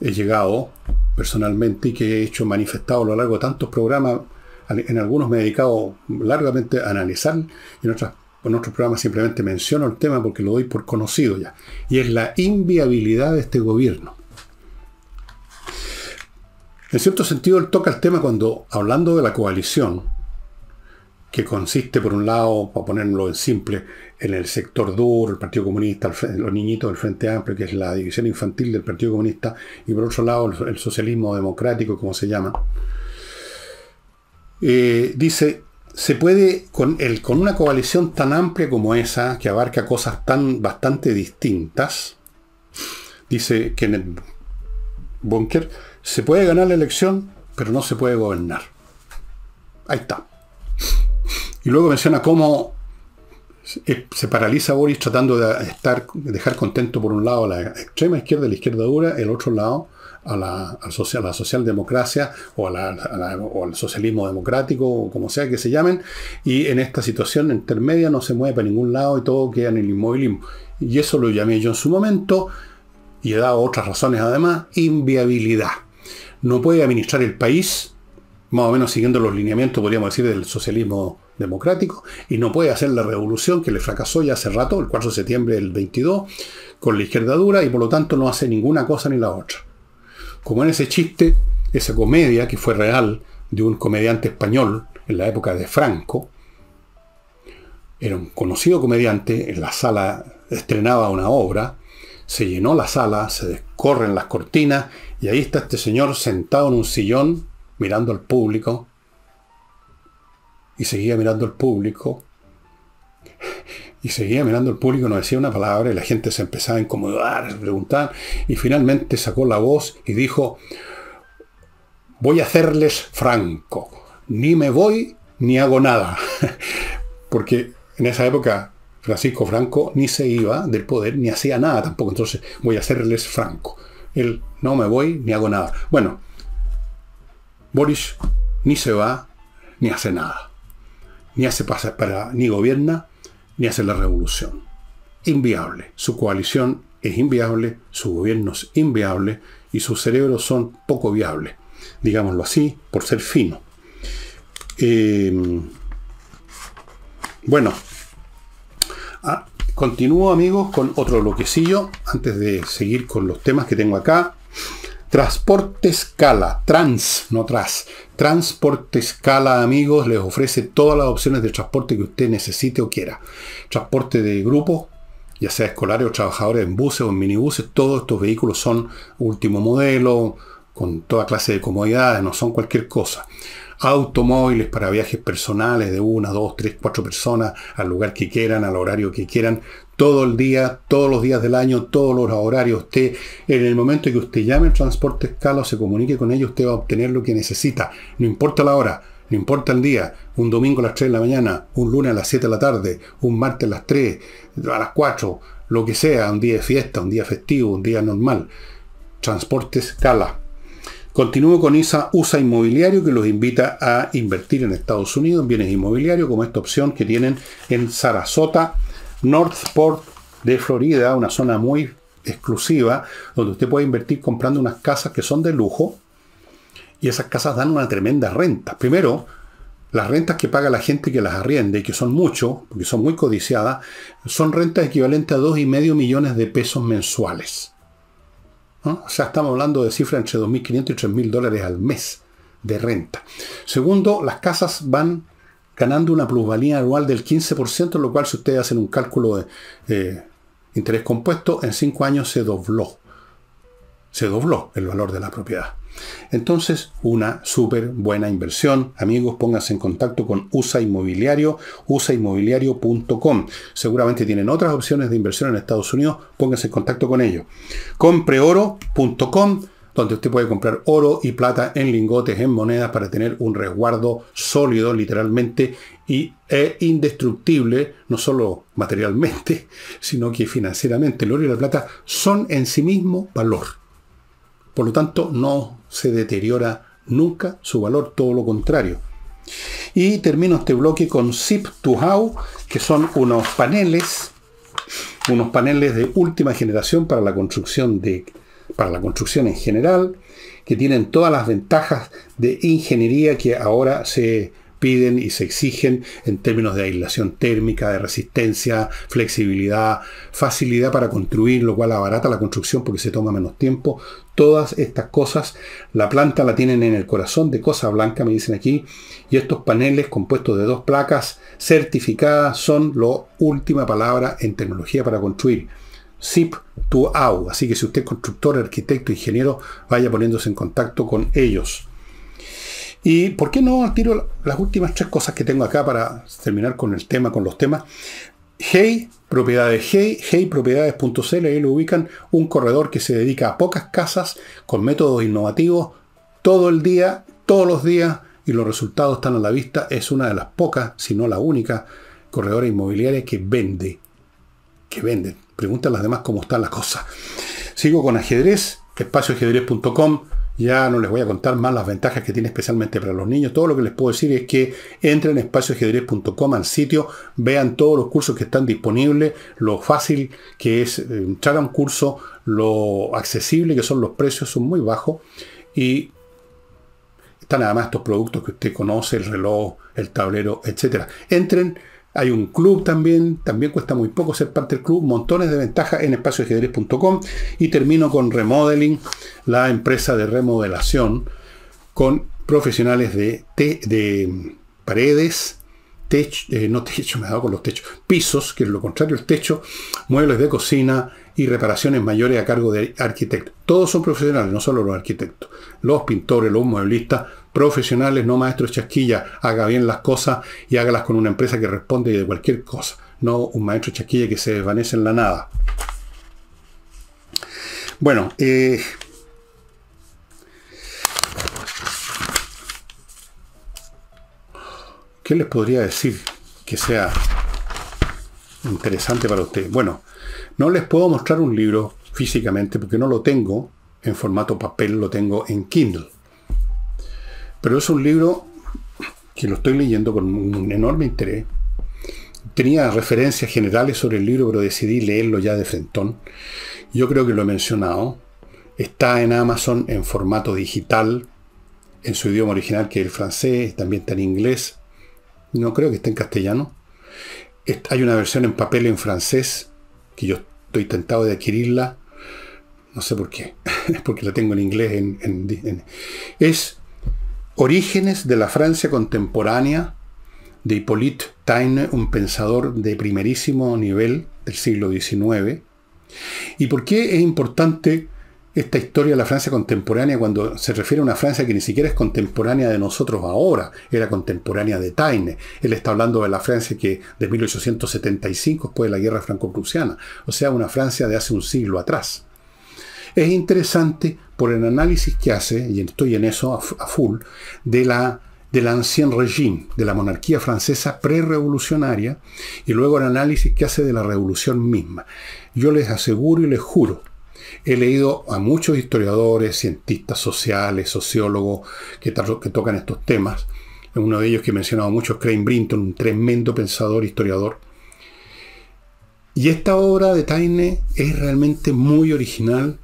he llegado personalmente y que he hecho manifestado a lo largo de tantos programas, en algunos me he dedicado largamente a analizar, y en, en otros programas simplemente menciono el tema porque lo doy por conocido ya, y es la inviabilidad de este gobierno. En cierto sentido, él toca el tema cuando, hablando de la coalición, que consiste, por un lado, para ponerlo en simple, en el sector duro, el Partido Comunista, los niñitos del Frente Amplio, que es la división infantil del Partido Comunista, y por otro lado, el, socialismo democrático, como se llama. Eh, dice, se puede, con, una coalición tan amplia como esa, que abarca cosas tan bastante distintas, dice Kenneth Bunker, se puede ganar la elección, pero no se puede gobernar. Ahí está. Y luego menciona cómo se paraliza Boris tratando de estar, dejar contento por un lado a la extrema izquierda, a la izquierda dura, el otro lado a la, la socialdemocracia o, al socialismo democrático o como sea que se llamen. Y en esta situación intermedia no se mueve para ningún lado y todo queda en el inmovilismo. Y eso lo llamé yo en su momento, y he dado otras razones además, inviabilidad. No puede administrar el país, más o menos siguiendo los lineamientos, podríamos decir, del socialismo democrático y no puede hacer la revolución que le fracasó ya hace rato, el 4 de septiembre del 22, con la izquierda dura y por lo tanto no hace ninguna cosa ni la otra. Como en ese chiste, esa comedia que fue real de un comediante español en la época de Franco, era un conocido comediante, en la sala estrenaba una obra, se llenó la sala, se descorren las cortinas y ahí está este señor sentado en un sillón mirando al público y seguía mirando al público. Y seguía mirando al público, no decía una palabra y la gente se empezaba a incomodar, a preguntar. Y finalmente sacó la voz y dijo, voy a hacerles franco. Ni me voy ni hago nada. Porque en esa época Francisco Franco ni se iba del poder ni hacía nada tampoco. Entonces voy a hacerles franco. Él no me voy ni hago nada. Bueno, Boris ni se va ni hace nada ni hace pasar para, ni gobierna, ni hace la revolución. Inviable. Su coalición es inviable, su gobierno es inviable y sus cerebros son poco viables, digámoslo así, por ser fino. Em, bueno, ah, continúo amigos con otro bloquecillo antes de seguir con los temas que tengo acá. Transporte escala trans, no tras. Transporte escala amigos, les ofrece todas las opciones de transporte que usted necesite o quiera. Transporte de grupo, ya sea escolares o trabajadores en buses o en minibuses, todos estos vehículos son último modelo, con toda clase de comodidades, no son cualquier cosa. Automóviles para viajes personales de una, dos, tres, cuatro personas, al lugar que quieran, al horario que quieran, todo el día, todos los días del año, todos los horarios. Usted, en el momento que usted llame el transporte escala o se comunique con ellos, usted va a obtener lo que necesita. No importa la hora, no importa el día. Un domingo a las 3 de la mañana, un lunes a las 7 de la tarde, un martes a las 3, a las 4, lo que sea, un día de fiesta, un día festivo, un día normal. Transporte escala. Continúo con ISA USA Inmobiliario que los invita a invertir en Estados Unidos en bienes inmobiliarios como esta opción que tienen en Sarasota, Northport de Florida, una zona muy exclusiva, donde usted puede invertir comprando unas casas que son de lujo, y esas casas dan una tremenda renta. Primero, las rentas que paga la gente que las arriende, y que son mucho, porque son muy codiciadas, son rentas equivalentes a y medio millones de pesos mensuales. O sea, estamos hablando de cifras entre 2.500 y 3.000 dólares al mes de renta. Segundo, las casas van ganando una plusvalía anual del 15%, lo cual si ustedes hacen un cálculo de eh, interés compuesto, en 5 años se dobló. Se dobló el valor de la propiedad. Entonces, una súper buena inversión. Amigos, pónganse en contacto con USA Inmobiliario, usainmobiliario.com. Seguramente tienen otras opciones de inversión en Estados Unidos, pónganse en contacto con ellos. Compreoro.com donde usted puede comprar oro y plata en lingotes, en monedas, para tener un resguardo sólido, literalmente, y e indestructible, no solo materialmente, sino que financieramente. El oro y la plata son en sí mismo valor. Por lo tanto, no se deteriora nunca su valor, todo lo contrario. Y termino este bloque con Zip to How, que son unos paneles, unos paneles de última generación para la construcción de para la construcción en general, que tienen todas las ventajas de ingeniería que ahora se piden y se exigen en términos de aislación térmica, de resistencia, flexibilidad, facilidad para construir, lo cual abarata la construcción porque se toma menos tiempo. Todas estas cosas, la planta la tienen en el corazón de Cosa Blanca, me dicen aquí, y estos paneles compuestos de dos placas certificadas son la última palabra en tecnología para construir zip to au. Así que si usted es constructor, arquitecto, ingeniero, vaya poniéndose en contacto con ellos. Y por qué no tiro las últimas tres cosas que tengo acá para terminar con el tema, con los temas. Hey, propiedades Hey, heypropiedades.cl, ahí lo ubican, un corredor que se dedica a pocas casas con métodos innovativos todo el día, todos los días, y los resultados están a la vista. Es una de las pocas, si no la única, corredora inmobiliaria que vende, que venden. Pregunta a las demás cómo está la cosa. Sigo con ajedrez, espacioajedrez.com. Ya no les voy a contar más las ventajas que tiene especialmente para los niños. Todo lo que les puedo decir es que entren a espacioajedrez.com al sitio, vean todos los cursos que están disponibles, lo fácil que es eh, entrar un curso, lo accesible que son los precios, son muy bajos. Y están además estos productos que usted conoce, el reloj, el tablero, etc. Entren hay un club también, también cuesta muy poco ser parte del club, montones de ventajas en espacioajedrez.com y termino con Remodeling, la empresa de remodelación con profesionales de, de paredes, techo, eh, no techo, me he con los techos, pisos, que es lo contrario, el techo, muebles de cocina, y reparaciones mayores a cargo de arquitectos. Todos son profesionales, no solo los arquitectos. Los pintores, los mueblistas, profesionales, no maestros chasquilla, haga bien las cosas y hágalas con una empresa que responde de cualquier cosa, no un maestro chasquilla que se desvanece en la nada. Bueno, eh, ¿qué les podría decir que sea interesante para ustedes? Bueno, no les puedo mostrar un libro físicamente porque no lo tengo en formato papel, lo tengo en Kindle. Pero es un libro que lo estoy leyendo con un enorme interés. Tenía referencias generales sobre el libro, pero decidí leerlo ya de frentón. Yo creo que lo he mencionado. Está en Amazon en formato digital, en su idioma original, que es el francés, también está en inglés. No creo que esté en castellano. Hay una versión en papel en francés que yo estoy tentado de adquirirla, no sé por qué, porque la tengo en inglés, en, es Orígenes de la Francia contemporánea de Hippolyte Taine, un pensador de primerísimo nivel del siglo XIX. ¿Y por qué es importante esta historia de la Francia contemporánea cuando se refiere a una Francia que ni siquiera es contemporánea de nosotros ahora, era contemporánea de Taine. Él está hablando de la Francia que de 1875, después de la guerra franco-prusiana, o sea, una Francia de hace un siglo atrás. Es interesante por el análisis que hace, y estoy en eso a, full, de la del ancien régime, de la monarquía francesa pre-revolucionaria, y luego el análisis que hace de la revolución misma. Yo les aseguro y les juro He leído a muchos historiadores, cientistas sociales, sociólogos que, tocan estos temas. Uno de ellos que he mencionado mucho es Crane Brinton, un tremendo pensador, historiador. Y esta obra de Taine es realmente muy original.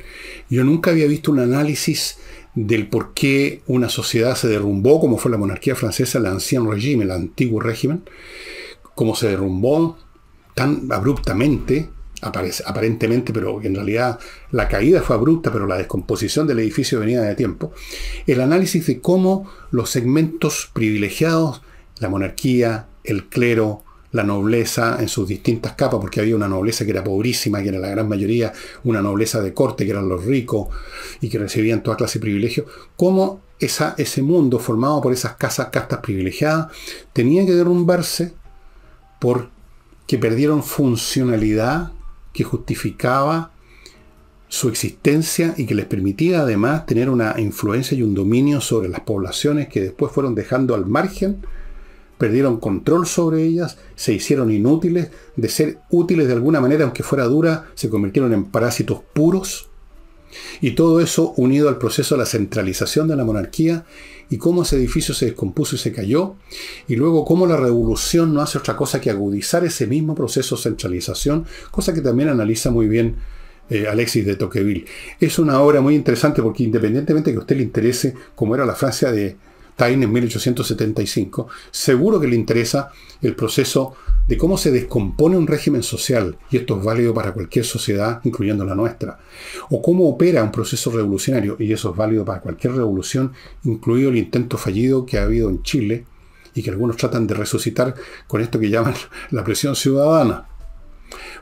Yo nunca había visto un análisis del por qué una sociedad se derrumbó, como fue la monarquía francesa, el ancien régimen, el antiguo régimen, cómo se derrumbó tan abruptamente, aparentemente, pero en realidad la caída fue abrupta, pero la descomposición del edificio venía de tiempo, el análisis de cómo los segmentos privilegiados, la monarquía, el clero, la nobleza en sus distintas capas, porque había una nobleza que era pobrísima, que era la gran mayoría, una nobleza de corte, que eran los ricos y que recibían toda clase de privilegios, cómo esa, ese mundo formado por esas casas, castas privilegiadas, tenía que derrumbarse porque perdieron funcionalidad que justificaba su existencia y que les permitía además tener una influencia y un dominio sobre las poblaciones que después fueron dejando al margen, perdieron control sobre ellas, se hicieron inútiles, de ser útiles de alguna manera, aunque fuera dura, se convirtieron en parásitos puros. Y todo eso unido al proceso de la centralización de la monarquía y cómo ese edificio se descompuso y se cayó, y luego cómo la revolución no hace otra cosa que agudizar ese mismo proceso de centralización, cosa que también analiza muy bien eh, Alexis de Tocqueville. Es una obra muy interesante porque independientemente que a usted le interese cómo era la Francia de Stein en 1875, seguro que le interesa el proceso de cómo se descompone un régimen social, y esto es válido para cualquier sociedad, incluyendo la nuestra, o cómo opera un proceso revolucionario, y eso es válido para cualquier revolución, incluido el intento fallido que ha habido en Chile, y que algunos tratan de resucitar con esto que llaman la presión ciudadana.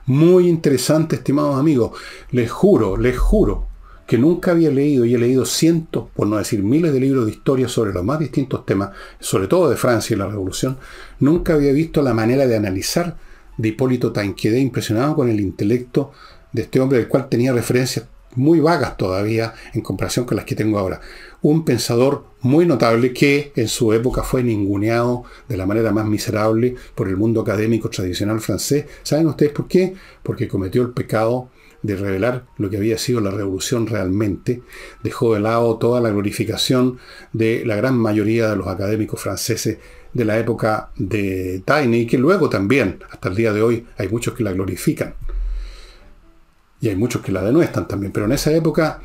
Muy interesante, estimados amigos, les juro, les juro que nunca había leído y he leído cientos, por no decir miles de libros de historia sobre los más distintos temas, sobre todo de Francia y la Revolución, nunca había visto la manera de analizar de Hipólito Tanquedé, impresionado con el intelecto de este hombre, del cual tenía referencias muy vagas todavía en comparación con las que tengo ahora. Un pensador muy notable que en su época fue ninguneado de la manera más miserable por el mundo académico tradicional francés. ¿Saben ustedes por qué? Porque cometió el pecado de revelar lo que había sido la revolución realmente, dejó de lado toda la glorificación de la gran mayoría de los académicos franceses de la época de Taine, que luego también, hasta el día de hoy, hay muchos que la glorifican. Y hay muchos que la denuestan también, pero en esa época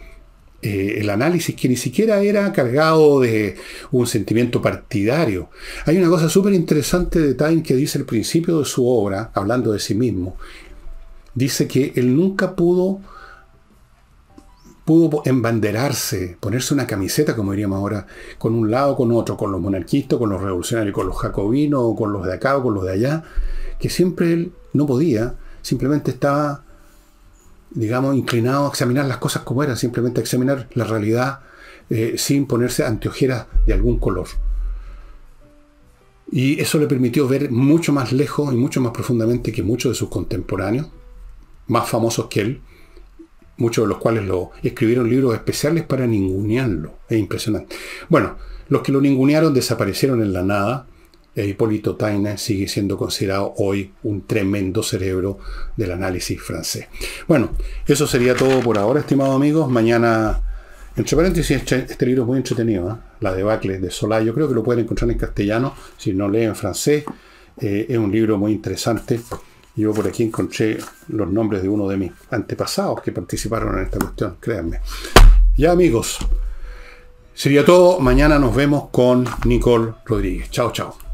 eh, el análisis que ni siquiera era cargado de un sentimiento partidario. Hay una cosa súper interesante de Time que dice al principio de su obra, hablando de sí mismo, dice que él nunca pudo pudo embanderarse, ponerse una camiseta, como diríamos ahora, con un lado, con otro, con los monarquistas, con los revolucionarios, con los jacobinos, con los de acá o con los de allá, que siempre él no podía, simplemente estaba digamos, inclinado a examinar las cosas como eran, simplemente a examinar la realidad eh, sin ponerse anteojeras de algún color. Y eso le permitió ver mucho más lejos y mucho más profundamente que muchos de sus contemporáneos, más famosos que él, muchos de los cuales lo escribieron libros especiales para ningunearlo. Es impresionante. Bueno, los que lo ningunearon desaparecieron en la nada, e Hipólito Taine sigue siendo considerado hoy un tremendo cerebro del análisis francés. Bueno, eso sería todo por ahora, estimados amigos. Mañana, entre paréntesis, este, este libro es muy entretenido, ¿eh? la de debacle de Solá. Yo creo que lo pueden encontrar en castellano, si no leen francés. Eh, es un libro muy interesante. Yo por aquí encontré los nombres de uno de mis antepasados que participaron en esta cuestión, créanme. Ya amigos, sería todo. Mañana nos vemos con Nicole Rodríguez. Chao, chao.